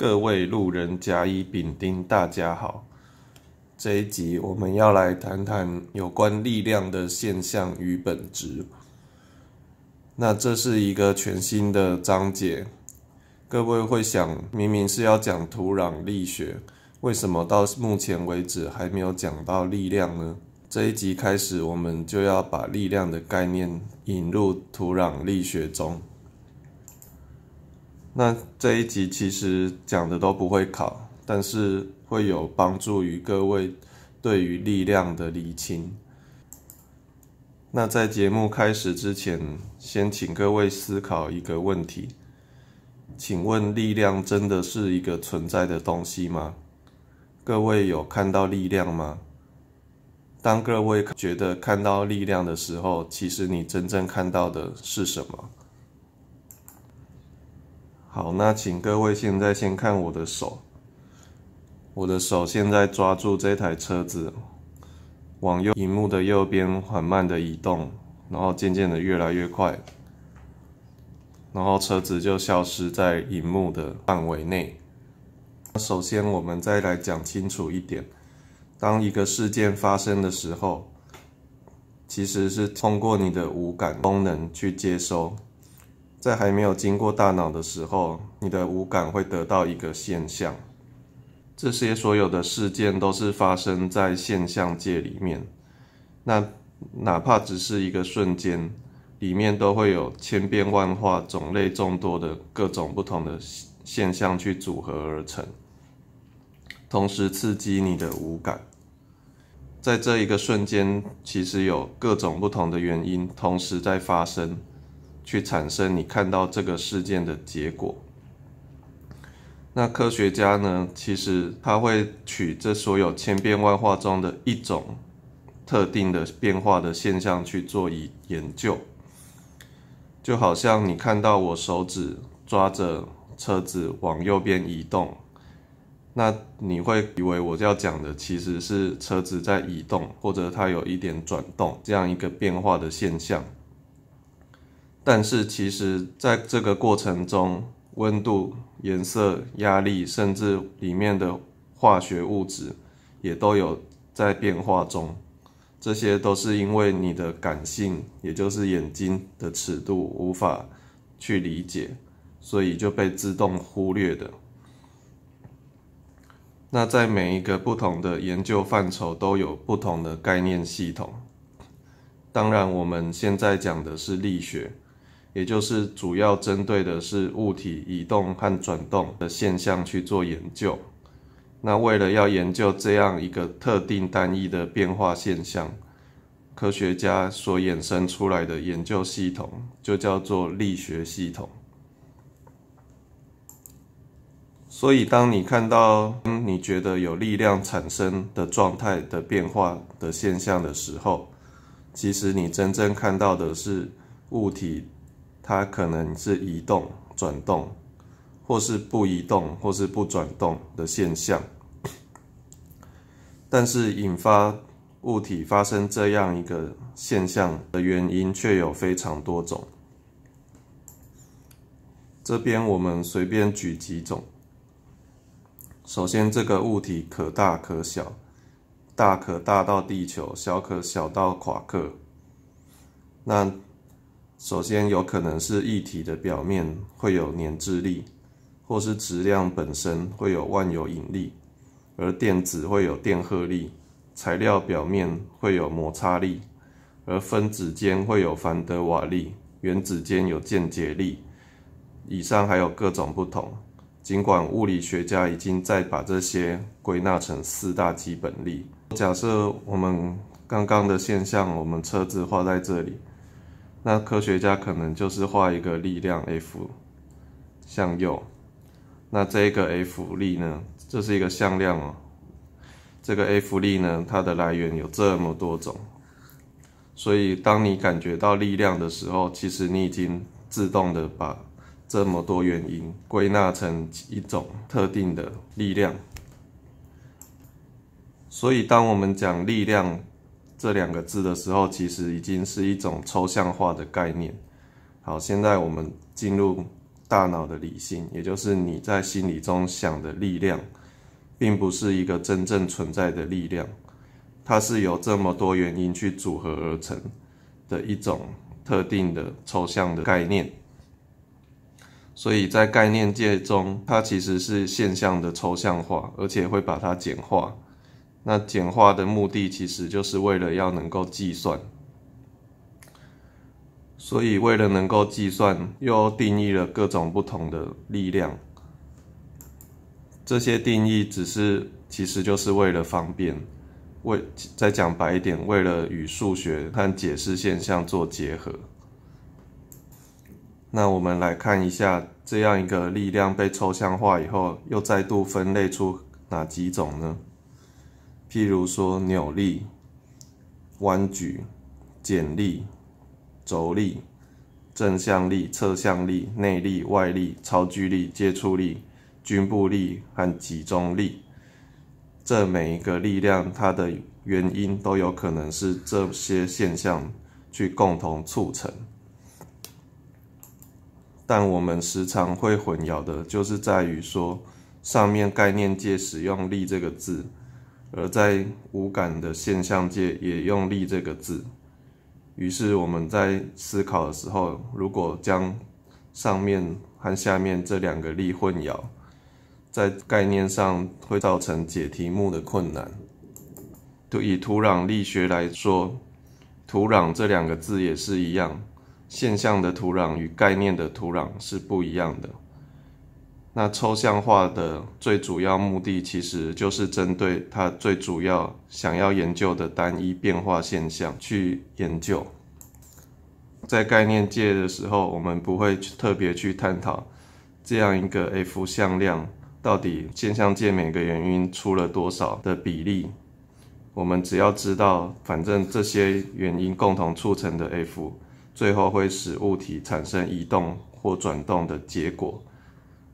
各位路人甲乙丙丁，大家好。这一集我们要来谈谈有关力量的现象与本质。那这是一个全新的章节。各位会想，明明是要讲土壤力学，为什么到目前为止还没有讲到力量呢？这一集开始，我们就要把力量的概念引入土壤力学中。那这一集其实讲的都不会考，但是会有帮助于各位对于力量的厘清。那在节目开始之前，先请各位思考一个问题：请问力量真的是一个存在的东西吗？各位有看到力量吗？当各位觉得看到力量的时候，其实你真正看到的是什么？好，那请各位现在先看我的手，我的手现在抓住这台车子，往右，屏幕的右边缓慢的移动，然后渐渐的越来越快，然后车子就消失在屏幕的范围内。首先我们再来讲清楚一点，当一个事件发生的时候，其实是通过你的五感功能去接收。在还没有经过大脑的时候，你的五感会得到一个现象。这些所有的事件都是发生在现象界里面。那哪怕只是一个瞬间，里面都会有千变万化、种类众多的各种不同的现象去组合而成，同时刺激你的五感。在这一个瞬间，其实有各种不同的原因同时在发生。去产生你看到这个事件的结果。那科学家呢？其实他会取这所有千变万化中的一种特定的变化的现象去做以研究。就好像你看到我手指抓着车子往右边移动，那你会以为我要讲的其实是车子在移动，或者它有一点转动这样一个变化的现象。但是其实，在这个过程中，温度、颜色、压力，甚至里面的化学物质，也都有在变化中。这些都是因为你的感性，也就是眼睛的尺度无法去理解，所以就被自动忽略的。那在每一个不同的研究范畴，都有不同的概念系统。当然，我们现在讲的是力学。也就是主要针对的是物体移动和转动的现象去做研究。那为了要研究这样一个特定单一的变化现象，科学家所衍生出来的研究系统就叫做力学系统。所以，当你看到你觉得有力量产生的状态的变化的现象的时候，其实你真正看到的是物体。它可能是移动、转动，或是不移动、或是不转动的现象。但是引发物体发生这样一个现象的原因却有非常多种。这边我们随便举几种。首先，这个物体可大可小，大可大到地球，小可小到夸克。那首先，有可能是液体的表面会有粘滞力，或是质量本身会有万有引力，而电子会有电荷力，材料表面会有摩擦力，而分子间会有凡德瓦力，原子间有间接力。以上还有各种不同。尽管物理学家已经在把这些归纳成四大基本力。假设我们刚刚的现象，我们车子画在这里。那科学家可能就是画一个力量 F 向右，那这个 F 力呢？这是一个向量哦。这个 F 力呢，它的来源有这么多种，所以当你感觉到力量的时候，其实你已经自动的把这么多原因归纳成一种特定的力量。所以当我们讲力量。这两个字的时候，其实已经是一种抽象化的概念。好，现在我们进入大脑的理性，也就是你在心里中想的力量，并不是一个真正存在的力量，它是由这么多原因去组合而成的一种特定的抽象的概念。所以在概念界中，它其实是现象的抽象化，而且会把它简化。那简化的目的其实就是为了要能够计算，所以为了能够计算，又定义了各种不同的力量。这些定义只是，其实就是为了方便，为再讲白一点，为了与数学和解释现象做结合。那我们来看一下，这样一个力量被抽象化以后，又再度分类出哪几种呢？譬如说，扭力、弯举、剪力、轴力、正向力、侧向力、内力、外力、超距力、接触力、均布力和集中力，这每一个力量，它的原因都有可能是这些现象去共同促成。但我们时常会混淆的，就是在于说，上面概念界使用“力”这个字。而在无感的现象界也用“力”这个字，于是我们在思考的时候，如果将上面和下面这两个“力”混淆，在概念上会造成解题目的困难。对以土壤力学来说，土壤这两个字也是一样，现象的土壤与概念的土壤是不一样的。那抽象化的最主要目的，其实就是针对它最主要想要研究的单一变化现象去研究。在概念界的时候，我们不会特别去探讨这样一个 F 向量到底现象界每个原因出了多少的比例。我们只要知道，反正这些原因共同促成的 F，最后会使物体产生移动或转动的结果。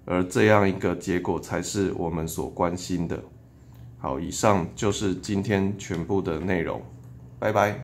而这样一个结果才是我们所关心的。好，以上就是今天全部的内容。拜拜。